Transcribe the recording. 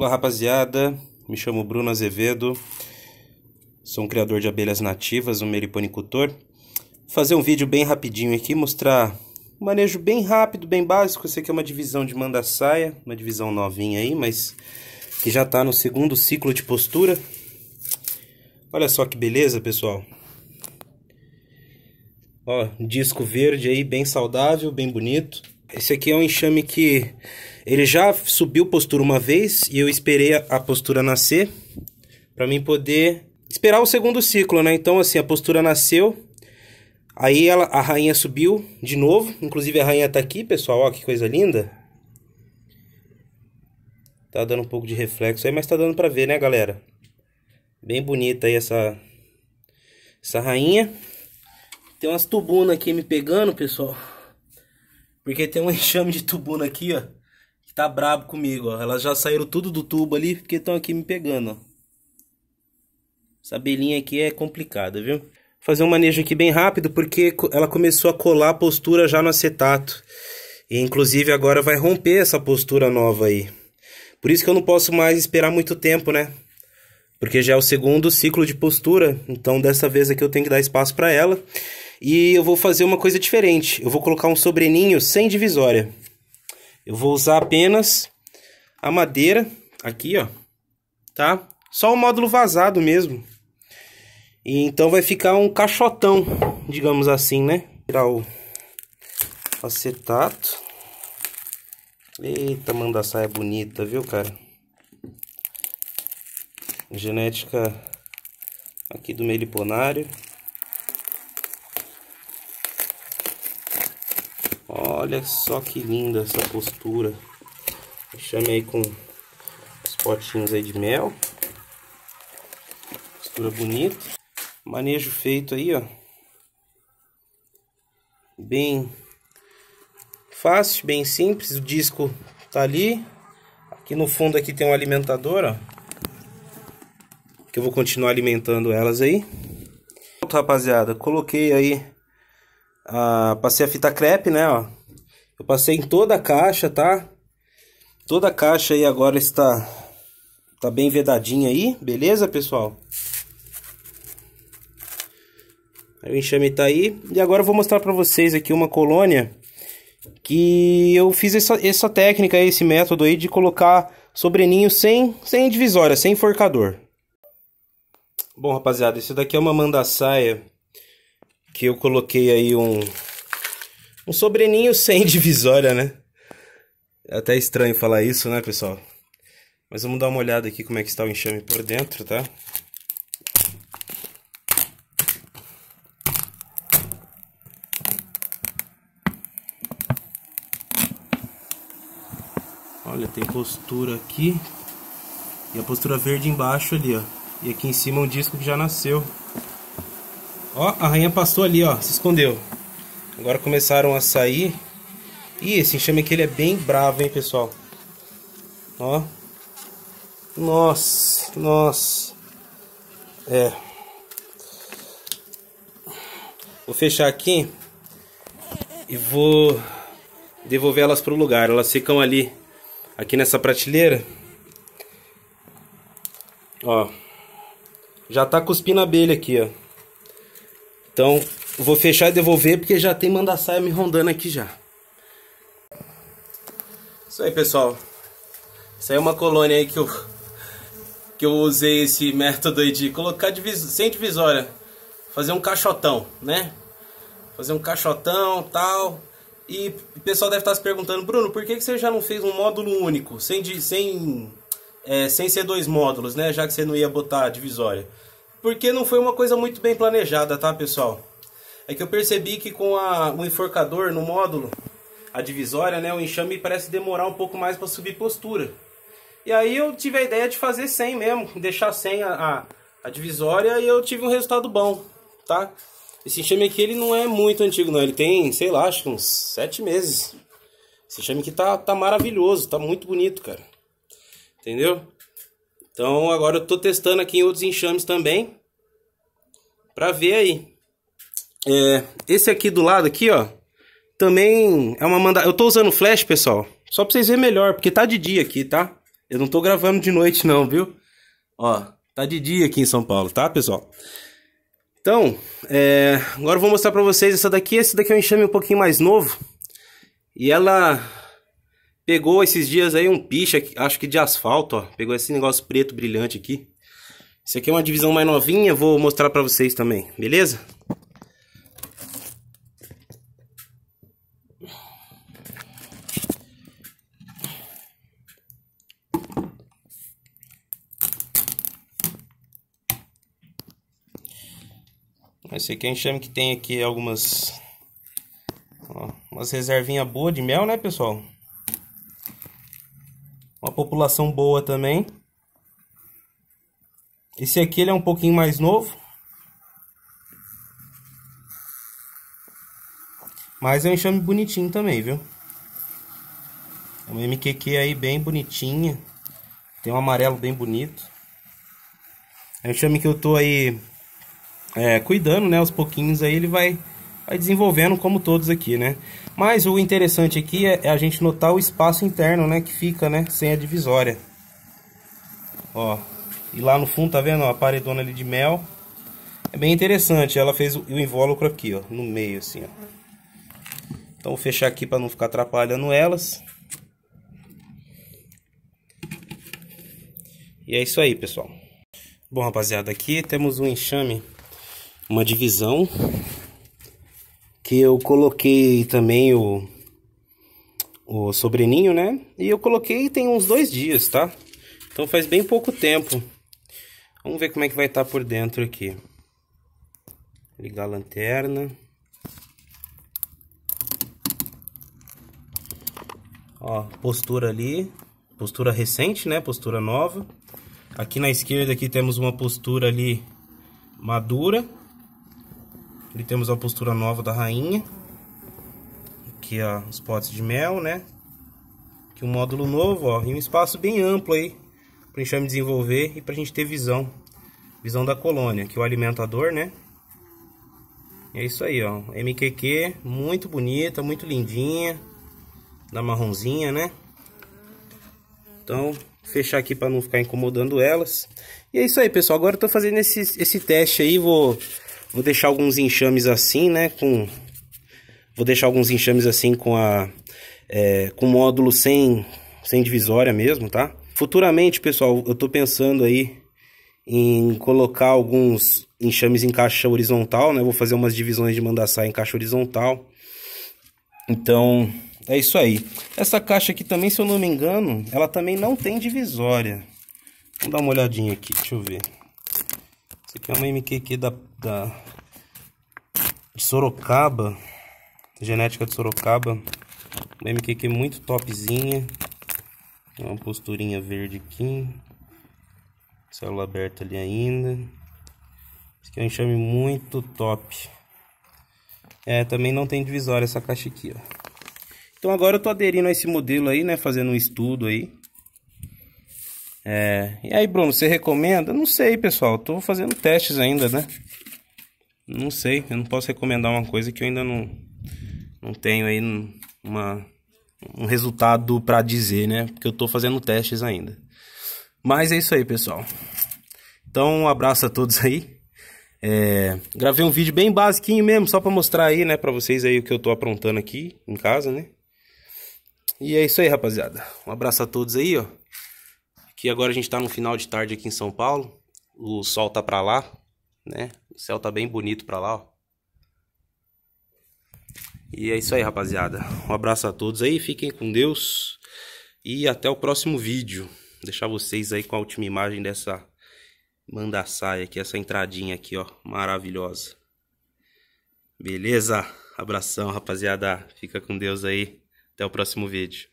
Olá, rapaziada. Me chamo Bruno Azevedo. Sou um criador de abelhas nativas, um meriponicultor. Vou fazer um vídeo bem rapidinho aqui, mostrar um manejo bem rápido, bem básico. Esse aqui é uma divisão de mandaçaia, uma divisão novinha aí, mas que já está no segundo ciclo de postura. Olha só que beleza, pessoal. Ó, disco verde aí, bem saudável, bem bonito. Esse aqui é um enxame que ele já subiu postura uma vez e eu esperei a, a postura nascer para mim poder esperar o segundo ciclo, né? Então, assim, a postura nasceu, aí ela, a rainha subiu de novo. Inclusive, a rainha tá aqui, pessoal, ó, que coisa linda. Tá dando um pouco de reflexo aí, mas tá dando pra ver, né, galera? Bem bonita aí essa, essa rainha. Tem umas tubunas aqui me pegando, pessoal. Porque tem um enxame de tubuna aqui, ó. Tá brabo comigo, ó. Elas já saíram tudo do tubo ali porque estão aqui me pegando, ó. Essa abelhinha aqui é complicada, viu? Vou fazer um manejo aqui bem rápido porque ela começou a colar a postura já no acetato. E inclusive agora vai romper essa postura nova aí. Por isso que eu não posso mais esperar muito tempo, né? Porque já é o segundo ciclo de postura, então dessa vez aqui eu tenho que dar espaço para ela. E eu vou fazer uma coisa diferente. Eu vou colocar um sobreninho sem divisória. Eu vou usar apenas a madeira aqui, ó, tá? Só o módulo vazado mesmo. E então vai ficar um caixotão, digamos assim, né? Tirar o acetato. Eita, manda saia bonita, viu, cara? Genética aqui do meliponário. Olha só que linda essa postura. Chame aí com os potinhos aí de mel. Postura bonita. Manejo feito aí, ó. Bem fácil, bem simples. O disco tá ali. Aqui no fundo aqui tem um alimentador, ó. Que eu vou continuar alimentando elas aí. Pronto, rapaziada. Coloquei aí ah, passei a fita crepe, né, ó. Eu passei em toda a caixa, tá? Toda a caixa aí agora está tá bem vedadinha aí, beleza, pessoal? O enxame tá aí. E agora eu vou mostrar para vocês aqui uma colônia que eu fiz essa, essa técnica, esse método aí de colocar sobreninho sem, sem divisória, sem enforcador. Bom, rapaziada, esse daqui é uma mandaçaia que eu coloquei aí um, um sobreninho sem divisória, né? É até estranho falar isso, né, pessoal? Mas vamos dar uma olhada aqui como é que está o enxame por dentro, tá? Olha, tem postura aqui e a postura verde embaixo ali, ó. E aqui em cima um disco que já nasceu. Ó, a rainha passou ali, ó, se escondeu. Agora começaram a sair. E esse enxame aqui ele é bem bravo, hein, pessoal. Ó. Nossa, nossa. É. Vou fechar aqui e vou devolver elas pro lugar. Elas ficam ali, aqui nessa prateleira. Ó, já tá cuspindo abelha aqui, ó. Então, vou fechar e devolver porque já tem manda-saia me rondando aqui já. Isso aí, pessoal. Isso aí é uma colônia aí que eu, que eu usei esse método aí de colocar divis, sem divisória. Fazer um caixotão, né? Fazer um caixotão, tal. E o pessoal deve estar se perguntando, Bruno, por que, que você já não fez um módulo único? Sem, sem, é, sem ser dois módulos, né? Já que você não ia botar divisória porque não foi uma coisa muito bem planejada, tá, pessoal? É que eu percebi que com a, o enforcador no módulo, a divisória, né, o enxame parece demorar um pouco mais para subir postura. E aí eu tive a ideia de fazer sem mesmo, deixar sem a, a, a divisória e eu tive um resultado bom, tá? Esse enxame aqui ele não é muito antigo não, ele tem, sei lá, acho que uns sete meses. Esse enxame aqui tá, tá maravilhoso, tá muito bonito, cara. Entendeu? Então agora eu tô testando aqui em outros enxames também. Pra ver aí. É, esse aqui do lado aqui, ó. Também é uma mandada... Eu tô usando flash, pessoal. Só pra vocês verem melhor, porque tá de dia aqui, tá? Eu não tô gravando de noite não, viu? Ó, tá de dia aqui em São Paulo, tá, pessoal? Então, é... agora eu vou mostrar pra vocês essa daqui. esse daqui é um enxame um pouquinho mais novo. E ela Pegou esses dias aí um picha, acho que de asfalto, ó. Pegou esse negócio preto brilhante aqui. Isso aqui é uma divisão mais novinha, vou mostrar pra vocês também, beleza? Esse aqui é enxame que tem aqui algumas... Ó, umas reservinhas boas de mel, né, pessoal? Uma população boa também. Esse aqui ele é um pouquinho mais novo. Mas é um enxame bonitinho também, viu? É uma MQQ aí bem bonitinha. Tem um amarelo bem bonito. É um enxame que eu tô aí é, cuidando, né? Aos pouquinhos aí ele vai vai desenvolvendo como todos aqui, né? Mas o interessante aqui é, é a gente notar o espaço interno, né? Que fica, né? Sem a divisória. Ó, e lá no fundo, tá vendo? Ó, a paredona ali de mel. É bem interessante, ela fez o, o invólucro aqui, ó, no meio assim, ó. Então vou fechar aqui para não ficar atrapalhando elas. E é isso aí, pessoal. Bom, rapaziada, aqui temos um enxame, uma divisão que eu coloquei também o, o sobreninho, né? E eu coloquei tem uns dois dias, tá? Então faz bem pouco tempo. Vamos ver como é que vai estar tá por dentro aqui. Ligar a lanterna. Ó, postura ali, postura recente, né? Postura nova. Aqui na esquerda aqui temos uma postura ali madura. E temos a postura nova da rainha. Aqui, ó, é os potes de mel, né? Aqui um módulo novo, ó, e um espaço bem amplo aí para gente enxame desenvolver e para a gente ter visão. Visão da colônia, que é o alimentador, né? É isso aí, ó. MQQ, muito bonita, muito lindinha. Da marronzinha, né? Então, fechar aqui para não ficar incomodando elas. E é isso aí, pessoal. Agora eu tô fazendo esse, esse teste aí, vou Vou deixar alguns enxames assim, né? Com... Vou deixar alguns enxames assim com a... É, com módulo sem, sem divisória mesmo, tá? Futuramente, pessoal, eu tô pensando aí em colocar alguns enxames em caixa horizontal, né? Vou fazer umas divisões de mandaçá em caixa horizontal. Então, é isso aí. Essa caixa aqui também, se eu não me engano, ela também não tem divisória. Vamos dar uma olhadinha aqui, deixa eu ver. Isso aqui é uma MQQ da da de Sorocaba, genética de Sorocaba, uma MQQ é muito topzinha, é uma posturinha verde aqui, célula aberta ali ainda, esse aqui é um enxame muito top, é, também não tem divisória essa caixa aqui, ó. Então agora eu tô aderindo a esse modelo aí, né, fazendo um estudo aí, é, e aí, Bruno, você recomenda? Não sei, pessoal. Tô fazendo testes ainda, né? não sei, eu não posso recomendar uma coisa que eu ainda não, não tenho aí uma, um resultado para dizer, né? Porque eu estou fazendo testes ainda. Mas é isso aí, pessoal. Então, um abraço a todos aí. É, gravei um vídeo bem basiquinho mesmo, só para mostrar aí, né, para vocês aí o que eu tô aprontando aqui em casa, né? E é isso aí, rapaziada. Um abraço a todos aí, ó. Que agora a gente tá no final de tarde aqui em São Paulo. O sol tá para lá, né? O céu tá bem bonito pra lá, ó. E é isso aí, rapaziada. Um abraço a todos aí, fiquem com Deus e até o próximo vídeo. Vou deixar vocês aí com a última imagem dessa mandaçaia aqui, essa entradinha aqui, ó, maravilhosa. Beleza? Abração, rapaziada. Fica com Deus aí. Até o próximo vídeo.